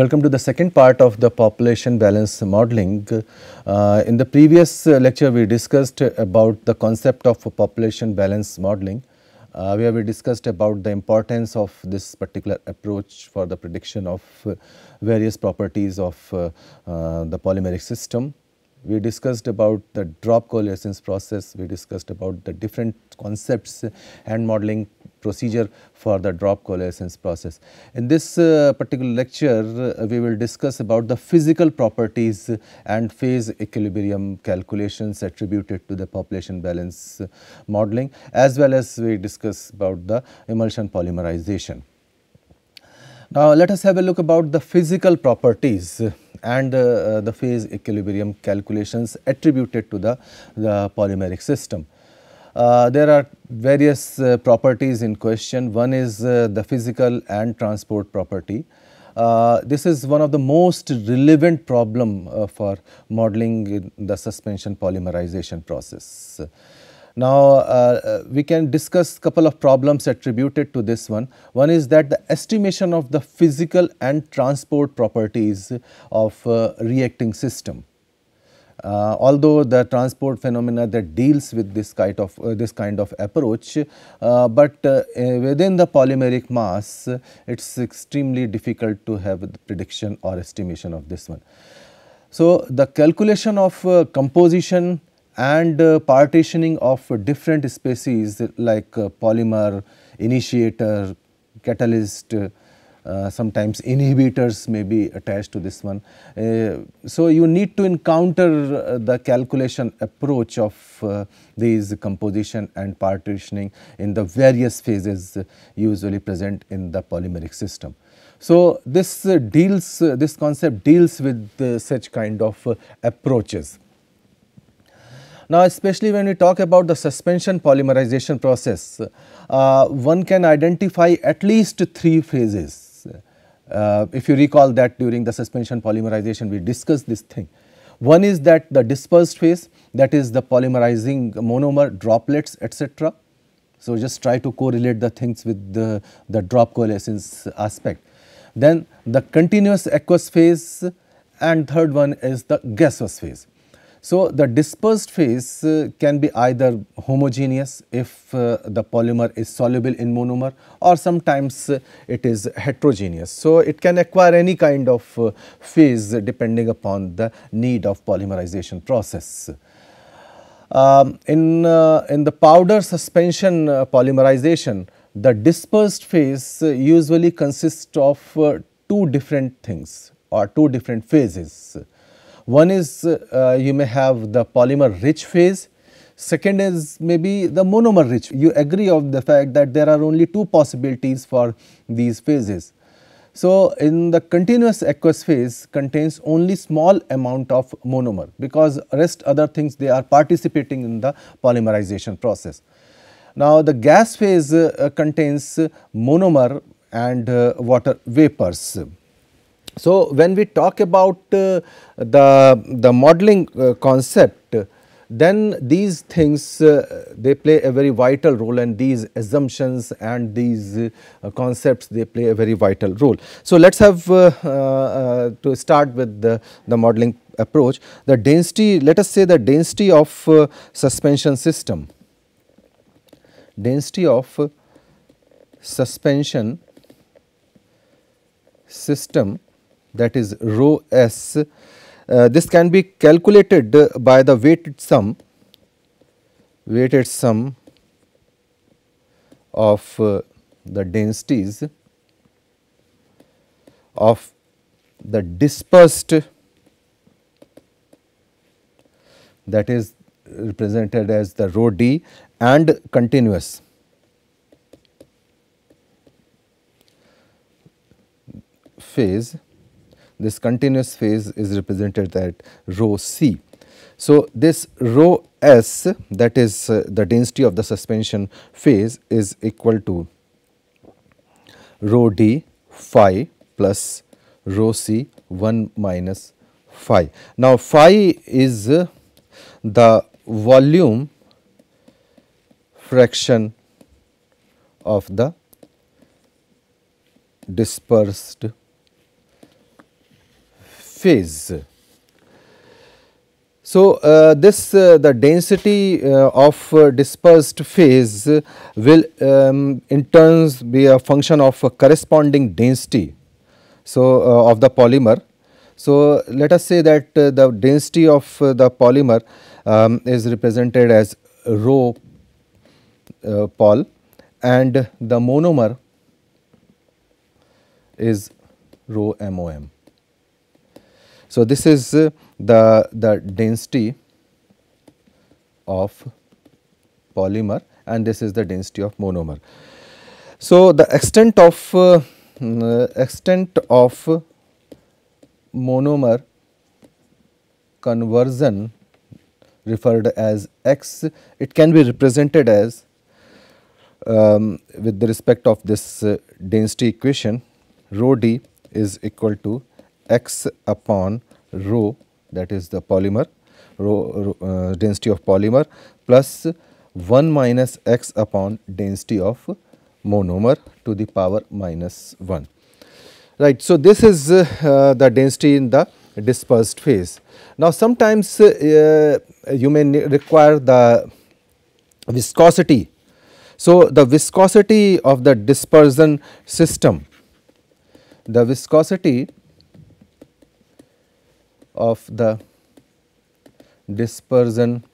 Welcome to the second part of the population balance modeling. Uh, in the previous uh, lecture, we discussed about the concept of population balance modeling, uh, where we discussed about the importance of this particular approach for the prediction of uh, various properties of uh, uh, the polymeric system. We discussed about the drop coalescence process, we discussed about the different concepts and modeling procedure for the drop coalescence process. In this uh, particular lecture, uh, we will discuss about the physical properties and phase equilibrium calculations attributed to the population balance uh, modeling as well as we discuss about the emulsion polymerization. Now, let us have a look about the physical properties and uh, the phase equilibrium calculations attributed to the, the polymeric system. Uh, there are various uh, properties in question. One is uh, the physical and transport property. Uh, this is one of the most relevant problem uh, for modeling the suspension polymerization process. Now, uh, we can discuss couple of problems attributed to this one. One is that the estimation of the physical and transport properties of reacting system. Uh, although the transport phenomena that deals with this kind of uh, this kind of approach, uh, but uh, eh, within the polymeric mass, it's extremely difficult to have the prediction or estimation of this one. So the calculation of uh, composition and uh, partitioning of different species like polymer, initiator, catalyst, uh, sometimes inhibitors may be attached to this one. Uh, so, you need to encounter uh, the calculation approach of uh, these composition and partitioning in the various phases usually present in the polymeric system. So, this uh, deals this concept deals with such kind of approaches. Now, especially when we talk about the suspension polymerization process, one can identify at least three phases uh, if you recall that during the suspension polymerization we discussed this thing. One is that the dispersed phase that is the polymerizing monomer droplets etc. So, just try to correlate the things with the, the drop coalescence aspect. Then the continuous aqueous phase and third one is the gaseous phase. So, the dispersed phase uh, can be either homogeneous if uh, the polymer is soluble in monomer or sometimes uh, it is heterogeneous. So, it can acquire any kind of uh, phase depending upon the need of polymerization process. Um, in, uh, in the powder suspension uh, polymerization, the dispersed phase usually consists of two different things or two different phases. One is uh, you may have the polymer rich phase, second is maybe the monomer rich. You agree of the fact that there are only two possibilities for these phases. So, in the continuous aqueous phase contains only small amount of monomer because rest other things they are participating in the polymerization process. Now, the gas phase uh, contains monomer and uh, water vapors. So, when we talk about uh, the, the modeling uh, concept, then these things uh, they play a very vital role and these assumptions and these uh, concepts they play a very vital role. So, let us have uh, uh, to start with the, the modeling approach the density let us say the density of suspension system density of suspension system that is rho s. Uh, this can be calculated by the weighted sum weighted sum of uh, the densities of the dispersed that is represented as the rho d and continuous. phase this continuous phase is represented at rho c. So, this rho s that is uh, the density of the suspension phase is equal to rho d phi plus rho c 1 minus phi. Now, phi is uh, the volume fraction of the dispersed phase. So, uh, this uh, the density uh, of uh, dispersed phase will um, in turns be a function of a corresponding density so uh, of the polymer. So, let us say that uh, the density of the polymer um, is represented as rho pol and the monomer is rho mom. So, this is the, the density of polymer and this is the density of monomer. So, the extent of uh, extent of monomer conversion referred as x, it can be represented as um, with the respect of this uh, density equation rho d is equal to x upon rho that is the polymer rho, uh, density of polymer plus 1 minus x upon density of monomer to the power minus 1 right. So, this is uh, the density in the dispersed phase. Now, sometimes uh, you may require the viscosity. So, the viscosity of the dispersion system, the viscosity of the dispersion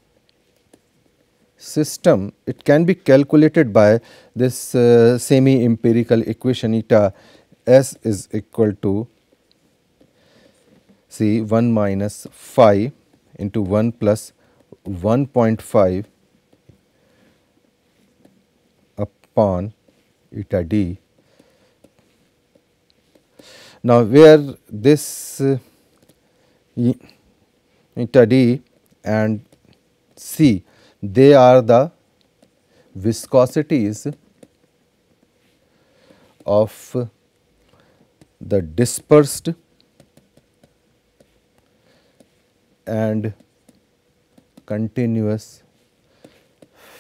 system, it can be calculated by this uh, semi empirical equation eta s is equal to c 1 minus phi into 1 plus 1.5 upon eta d. Now, where this uh, eta d and c they are the viscosities of the dispersed and continuous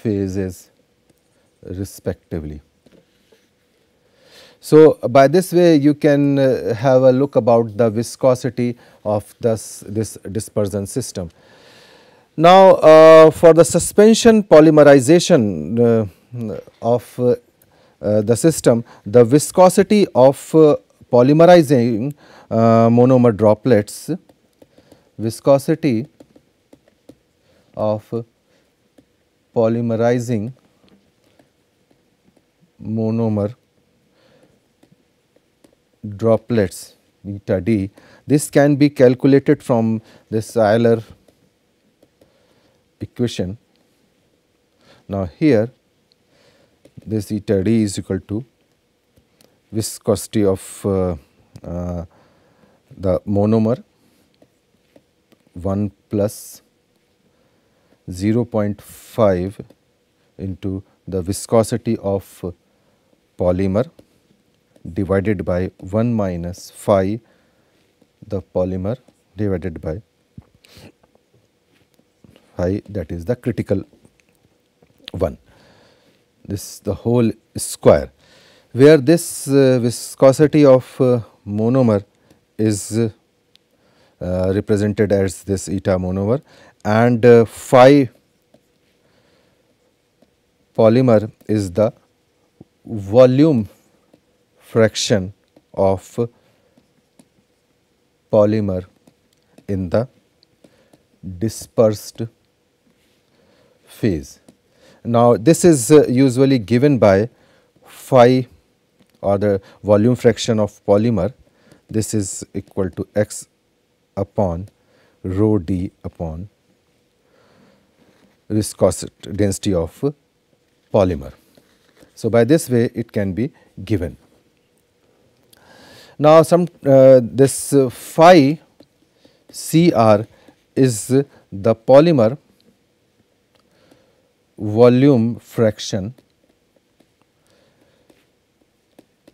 phases respectively. So, by this way you can uh, have a look about the viscosity of this, this dispersion system. Now, uh, for the suspension polymerization uh, of uh, uh, the system, the viscosity of uh, polymerizing monomer droplets, viscosity of polymerizing monomer droplets eta d. This can be calculated from this Euler equation. Now, here this eta d is equal to viscosity of uh, uh, the monomer 1 plus 0.5 into the viscosity of polymer divided by 1 minus phi the polymer divided by phi that is the critical one. This the whole square where this uh, viscosity of uh, monomer is uh, represented as this eta monomer and uh, phi polymer is the volume fraction of polymer in the dispersed phase. Now, this is uh, usually given by phi or the volume fraction of polymer this is equal to x upon rho d upon viscosity density of polymer. So, by this way it can be given. Now, some uh, this uh, phi Cr is the polymer volume fraction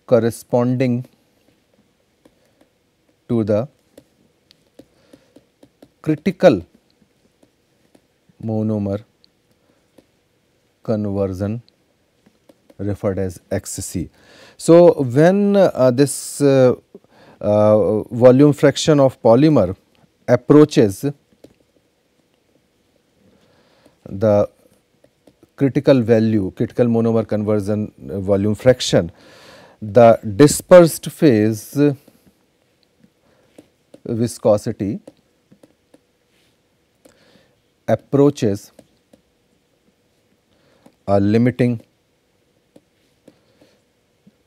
corresponding to the critical monomer conversion referred as XC. So, when uh, this uh, uh, volume fraction of polymer approaches the critical value, critical monomer conversion volume fraction, the dispersed phase viscosity approaches a limiting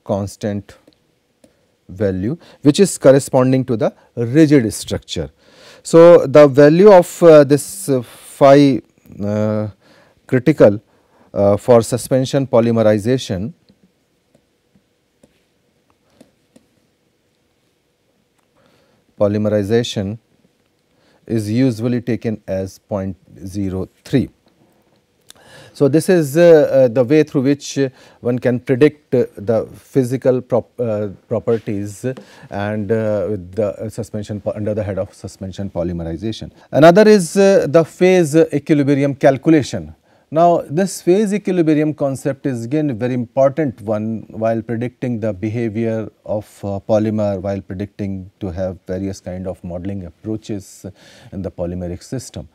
constant value which is corresponding to the rigid structure. So, the value of uh, this uh, phi uh, critical uh, for suspension polymerization polymerization is usually taken as 0.03. So, this is uh, uh, the way through which one can predict the physical prop, uh, properties and with the suspension under the head of suspension polymerization. Another is the phase equilibrium calculation. Now, this phase equilibrium concept is again a very important one while predicting the behavior of uh, polymer while predicting to have various kind of modeling approaches in the polymeric system.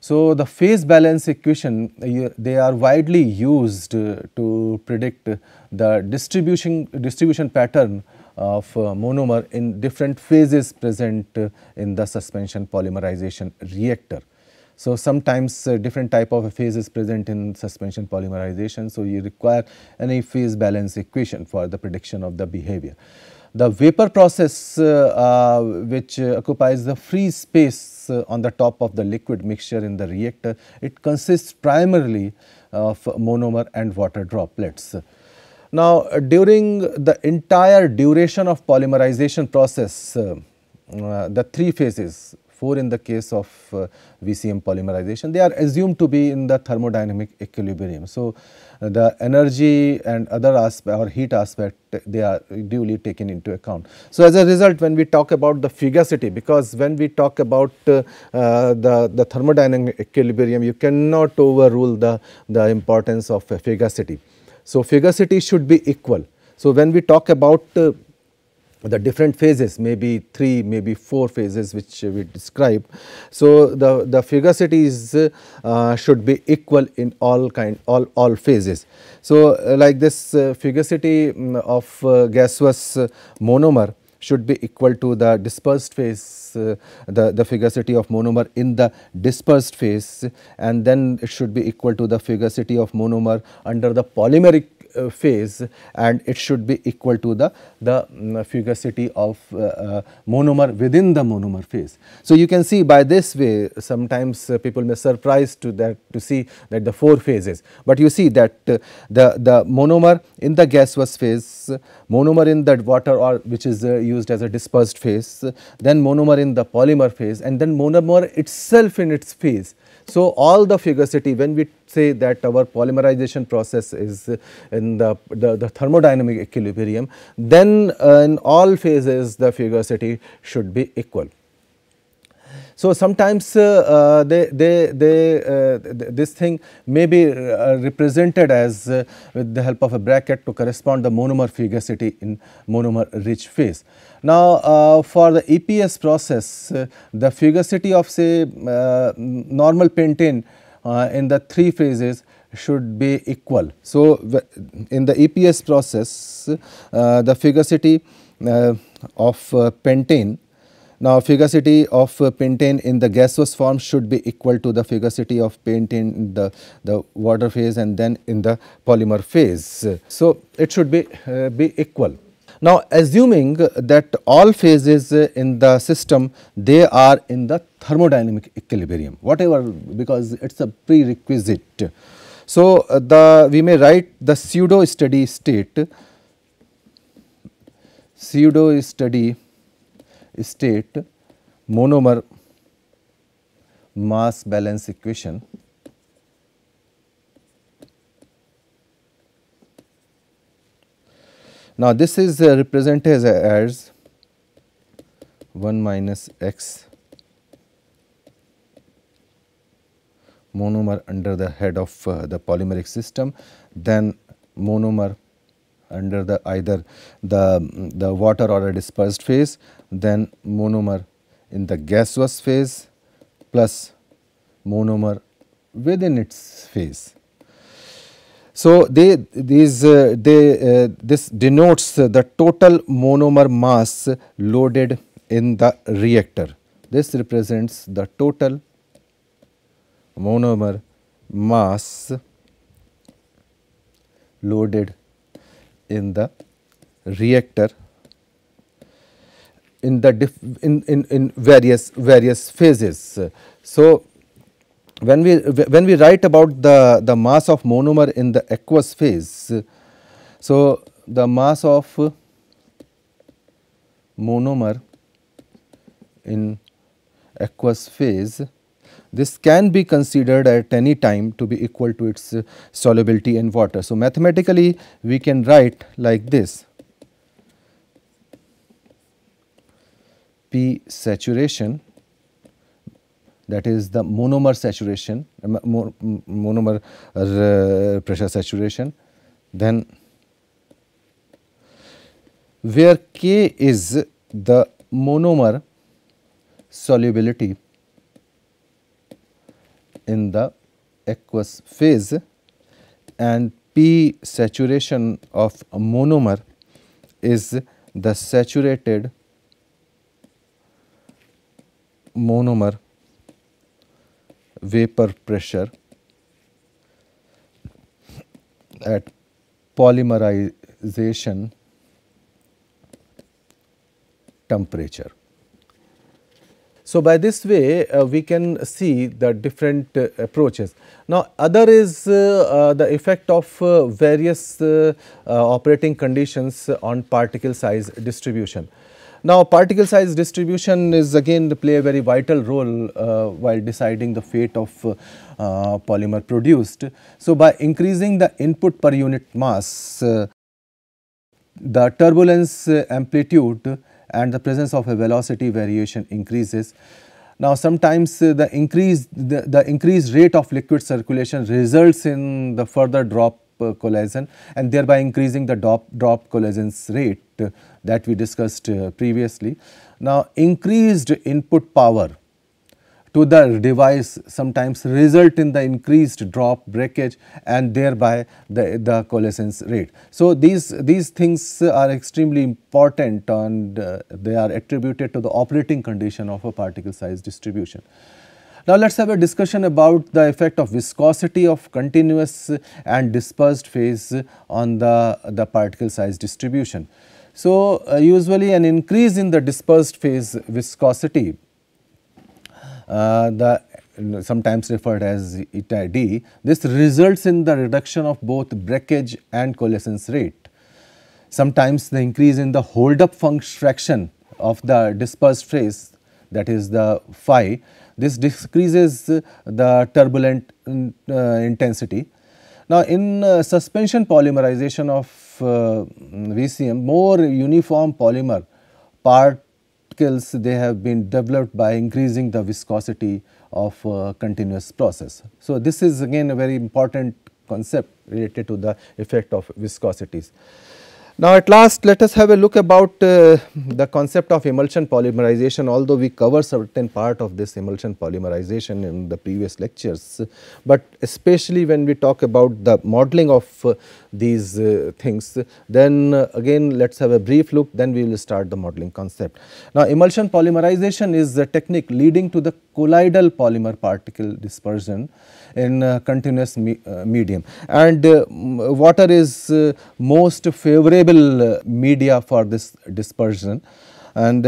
So, the phase balance equation uh, they are widely used uh, to predict the distribution distribution pattern of uh, monomer in different phases present in the suspension polymerization reactor. So, sometimes different type of phase is present in suspension polymerization. So, you require any phase balance equation for the prediction of the behavior. The vapor process which occupies the free space uh, on the top of the liquid mixture in the reactor. It consists primarily of monomer and water droplets. Now, during the entire duration of polymerization process, uh, the three phases 4 in the case of uh, VCM polymerization, they are assumed to be in the thermodynamic equilibrium. So, uh, the energy and other aspect or heat aspect they are duly taken into account. So, as a result when we talk about the fugacity because when we talk about uh, uh, the, the thermodynamic equilibrium you cannot overrule the, the importance of fugacity. So, fugacity should be equal. So, when we talk about uh, the different phases maybe 3 maybe 4 phases which we describe. So, the, the fugacities uh, should be equal in all kind all, all phases. So, uh, like this uh, fugacity mm, of uh, gaseous uh, monomer should be equal to the dispersed phase, uh, the, the fugacity of monomer in the dispersed phase and then it should be equal to the fugacity of monomer under the polymeric uh, phase and it should be equal to the, the um, mm, fugacity of uh, uh, monomer within the monomer phase. So, you can see by this way sometimes uh, people may surprise to that to see that the 4 phases, but you see that uh, the, the monomer in the gaseous phase, monomer in that water or which is uh, used as a dispersed phase, then monomer in the polymer phase and then monomer itself in its phase. So, all the fugacity when we say that our polymerization process is in the, the, the thermodynamic equilibrium, then uh, in all phases the fugacity should be equal. So, sometimes uh, uh, they, they, they, uh, th this thing may be represented as with the help of a bracket to correspond the monomer fugacity in monomer rich phase. Now, uh, for the EPS process, uh, the fugacity of say uh, normal pentane in the three phases should be equal. So, in the EPS process, the fugacity of pentane now, fugacity of pentane in the gaseous form should be equal to the fugacity of pentane in the, the water phase and then in the polymer phase. So, it should be, uh, be equal. Now, assuming that all phases in the system they are in the thermodynamic equilibrium whatever because it is a prerequisite. So, uh, the we may write the pseudo steady state pseudo steady state monomer mass balance equation Now, this is uh, represented as, as 1 minus x monomer under the head of uh, the polymeric system, then monomer under the either the, the water or a dispersed phase, than monomer in the gaseous phase plus monomer within its phase. So, they these uh, they uh, this denotes the total monomer mass loaded in the reactor. This represents the total monomer mass loaded in the reactor in the in, in, in various various phases. So, when we when we write about the, the mass of monomer in the aqueous phase, so the mass of monomer in aqueous phase this can be considered at any time to be equal to its solubility in water. So, mathematically we can write like this P saturation that is the monomer saturation, monomer pressure saturation, then where K is the monomer solubility in the aqueous phase and P saturation of monomer is the saturated monomer vapor pressure at polymerization temperature. So, by this way uh, we can see the different uh, approaches. Now, other is uh, uh the effect of uh, various uh, operating conditions on particle size distribution. Now, particle size distribution is again play a very vital role uh, while deciding the fate of uh, uh, polymer produced. So, by increasing the input per unit mass, uh, the turbulence uh, amplitude and the presence of a velocity variation increases. Now, sometimes uh, the increase the, the increased rate of liquid circulation results in the further drop uh, collagen and thereby increasing the drop, drop collagen's rate uh, that we discussed uh, previously. Now, increased input power to the device sometimes result in the increased drop breakage and thereby the, the coalescence rate. So, these, these things are extremely important and uh, they are attributed to the operating condition of a particle size distribution. Now, let us have a discussion about the effect of viscosity of continuous and dispersed phase on the, the particle size distribution. So, uh, usually an increase in the dispersed phase viscosity, uh, the sometimes referred as eta d, this results in the reduction of both breakage and coalescence rate. Sometimes the increase in the hold up fraction of the dispersed phase that is the phi. This decreases the turbulent mm, uh, intensity. Now, in uh, suspension polymerization of VCM, uh, mm, more uniform polymer particles they have been developed by increasing the viscosity of continuous process. So, this is again a very important concept related to the effect of viscosities. Now, at last let us have a look about uh, the concept of emulsion polymerization although we cover certain part of this emulsion polymerization in the previous lectures, but especially when we talk about the modeling of uh, these uh, things then uh, again let us have a brief look then we will start the modeling concept. Now, emulsion polymerization is a technique leading to the colloidal polymer particle dispersion in uh, continuous me uh, medium and uh, water is most favorable media for this dispersion and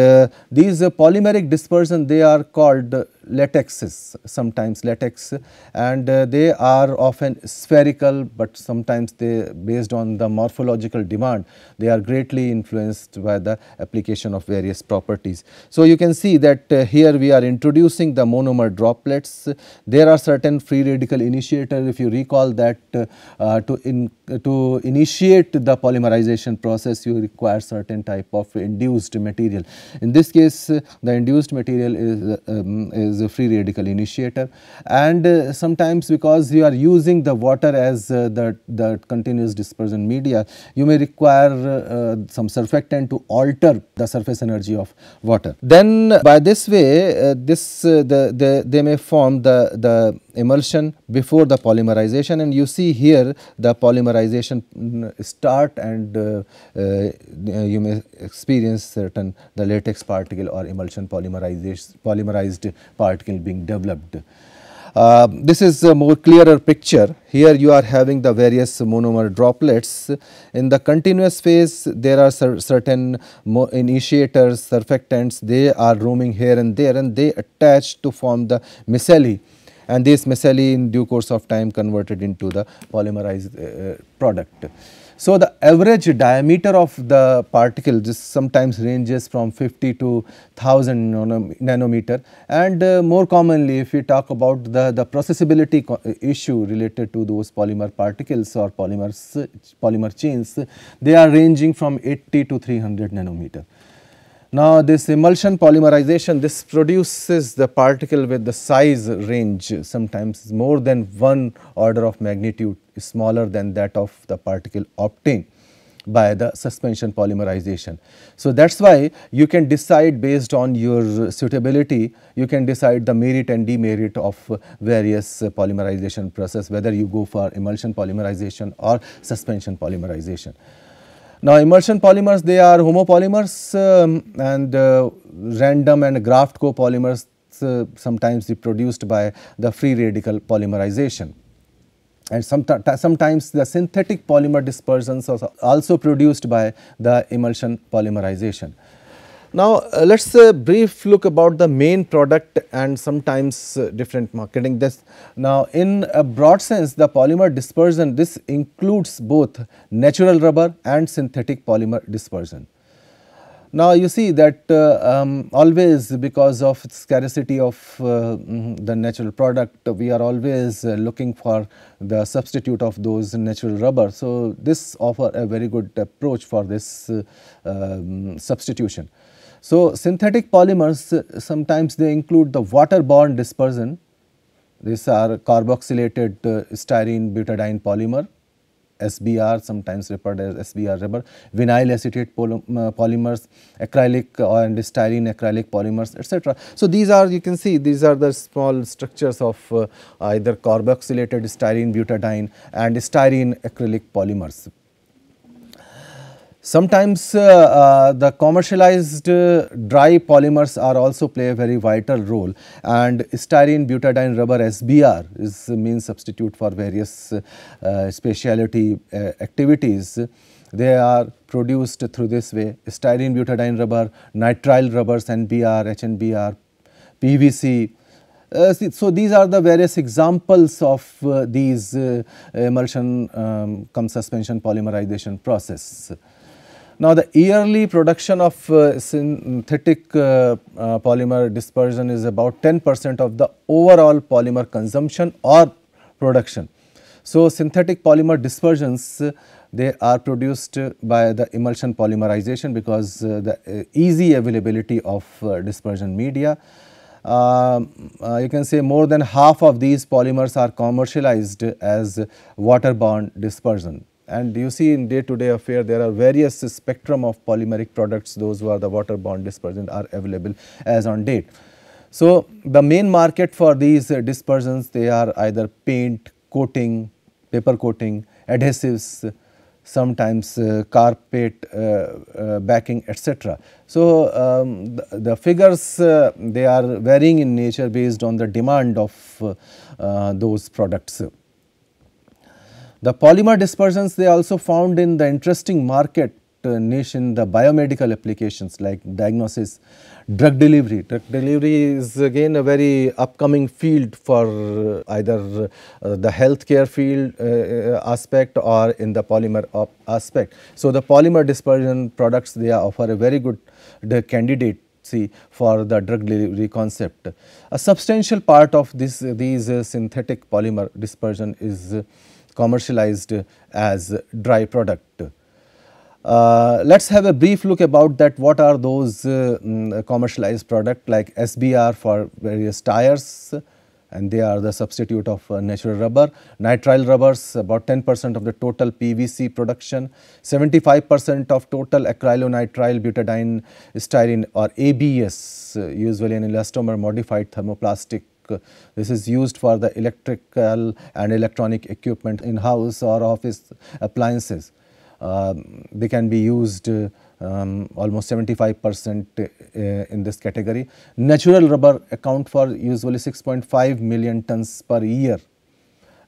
these polymeric dispersion they are called latexes sometimes latex and uh, they are often spherical but sometimes they based on the morphological demand they are greatly influenced by the application of various properties. So, you can see that uh, here we are introducing the monomer droplets there are certain free radical initiator if you recall that uh, to in to initiate the polymerization process you require certain type of induced material. In this case uh, the induced material is, uh, um, is is a free radical initiator and uh, sometimes because you are using the water as uh, the, the continuous dispersion media, you may require uh, uh some surfactant to alter the surface energy of water. Then by this way, uh, this uh, the, the, they may form the, the emulsion before the polymerization and you see here the polymerization start and uh, uh, you may experience certain the latex particle or emulsion polymerized, polymerized particle being developed. Uh, this is a more clearer picture. Here you are having the various monomer droplets. In the continuous phase, there are certain initiators, surfactants, they are roaming here and there and they attach to form the micelle and this methicillin in due course of time converted into the polymerized uh, product. So, the average diameter of the particle just sometimes ranges from 50 to 1000 nanometer and uh, more commonly if we talk about the, the processability issue related to those polymer particles or polymers, polymer chains, they are ranging from 80 to 300 nanometer. Now, this emulsion polymerization this produces the particle with the size range sometimes more than one order of magnitude smaller than that of the particle obtained by the suspension polymerization. So, that is why you can decide based on your suitability, you can decide the merit and demerit of various polymerization process, whether you go for emulsion polymerization or suspension polymerization. Now, emulsion polymers they are homopolymers um, and uh, random and graft copolymers uh, sometimes produced by the free radical polymerization. And sometimes the synthetic polymer dispersions are also produced by the emulsion polymerization. Now, uh, let us uh, brief look about the main product and sometimes uh, different marketing this. Now, in a broad sense the polymer dispersion this includes both natural rubber and synthetic polymer dispersion. Now, you see that uh, um, always because of scarcity of uh, mm, the natural product we are always uh, looking for the substitute of those natural rubber. So, this offer a very good approach for this um, substitution. So, synthetic polymers uh, sometimes they include the waterborne dispersion, these are carboxylated uh, styrene butadiene polymer, SBR sometimes referred as SBR rubber, vinyl acetate uh, polymers, acrylic uh, and styrene acrylic polymers etc. So, these are you can see these are the small structures of uh, either carboxylated styrene butadiene and styrene acrylic polymers. Sometimes uh, uh, the commercialized uh, dry polymers are also play a very vital role and styrene butadiene rubber SBR is the main substitute for various uh, uh, specialty uh, activities. They are produced through this way styrene butadiene rubber, nitrile rubbers NBR, HNBR, PVC. so, these are the various examples of these emulsion um, suspension polymerization process. Now, the yearly production of uh, synthetic uh, uh, polymer dispersion is about 10 percent of the overall polymer consumption or production. So, synthetic polymer dispersions they are produced by the emulsion polymerization because the easy availability of dispersion media. Uh, uh, you can say more than half of these polymers are commercialized as waterborne dispersion. And you see in day-to-day affair, there are various spectrum of polymeric products, those who are the water bond dispersant are available as on date. So, the main market for these uh, dispersants, they are either paint, coating, paper coating, adhesives, sometimes uh, carpet, uh, uh, backing, etc. So, um, the, the, figures uh, they are varying in nature based on the demand of uh, those products. The polymer dispersions they also found in the interesting market uh, niche in the biomedical applications like diagnosis, drug delivery. Drug delivery is again a very upcoming field for uh, either uh, the healthcare field uh, uh aspect or in the polymer aspect. So, the polymer dispersion products they offer a very good candidate for the drug delivery concept. A substantial part of this these uh, synthetic polymer dispersion is commercialized as dry product. Uh, let us have a brief look about that what are those uh, um, commercialized product like SBR for various tires and they are the substitute of uh, natural rubber, nitrile rubbers about 10 percent of the total PVC production, 75 percent of total acrylonitrile butadiene styrene or ABS uh, usually an elastomer modified thermoplastic this is used for the electrical and electronic equipment in house or office appliances. Um, they can be used um, almost 75 percent uh, in this category. Natural rubber account for usually 6.5 million tons per year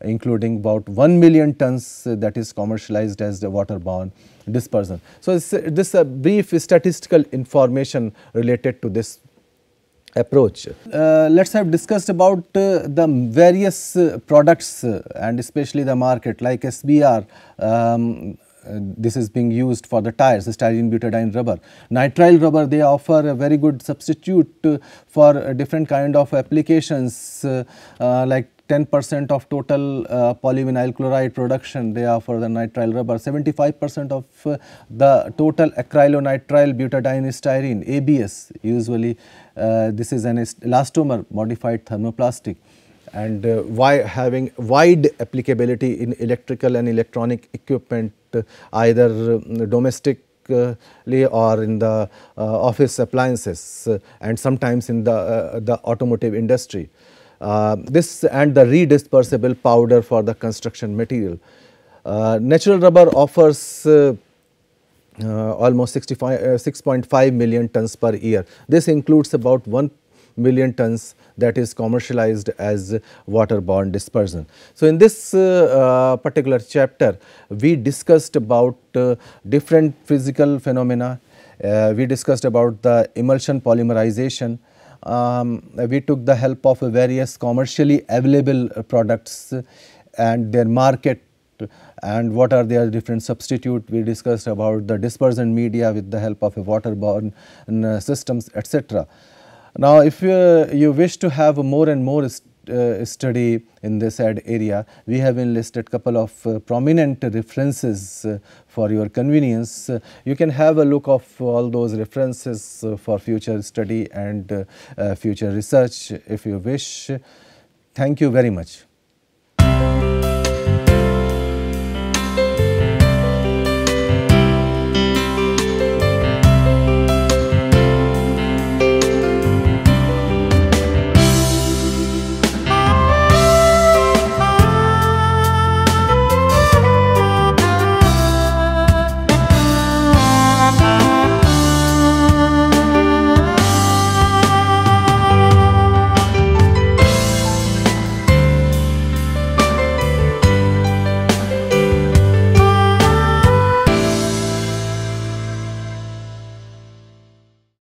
including about 1 million tons uh, that is commercialized as the waterborne dispersion. So, this is uh, brief statistical information related to this approach. Uh, let's have discussed about uh, the various uh, products uh, and especially the market like SBR. Um, uh, this is being used for the tires, styrene butadiene rubber. Nitrile rubber, they offer a very good substitute uh, for different kind of applications like 10 percent of total uh, polyvinyl chloride production they offer the nitrile rubber, 75 percent of uh, the total acrylonitrile butadiene styrene ABS usually uh, this is an elastomer modified thermoplastic and uh, why having wide applicability in electrical and electronic equipment uh, either um, domestically or in the uh, office appliances uh, and sometimes in the, the automotive industry. this and the redispersible powder for the construction material. natural rubber offers uh, almost 65 uh, 6.5 million tons per year. This includes about 1 million tons that is commercialized as waterborne dispersion. So, in this uh, uh, particular chapter, we discussed about uh, different physical phenomena, uh, we discussed about the emulsion polymerization, um, we took the help of various commercially available products and their market and what are their different substitute. We discussed about the dispersion media with the help of a waterborne uh, systems etc. Now, if you, uh, you wish to have more and more uh, study in this area. We have enlisted couple of uh, prominent references uh, for your convenience. Uh, you can have a look of all those references for future study and future research if you wish. Thank you very much.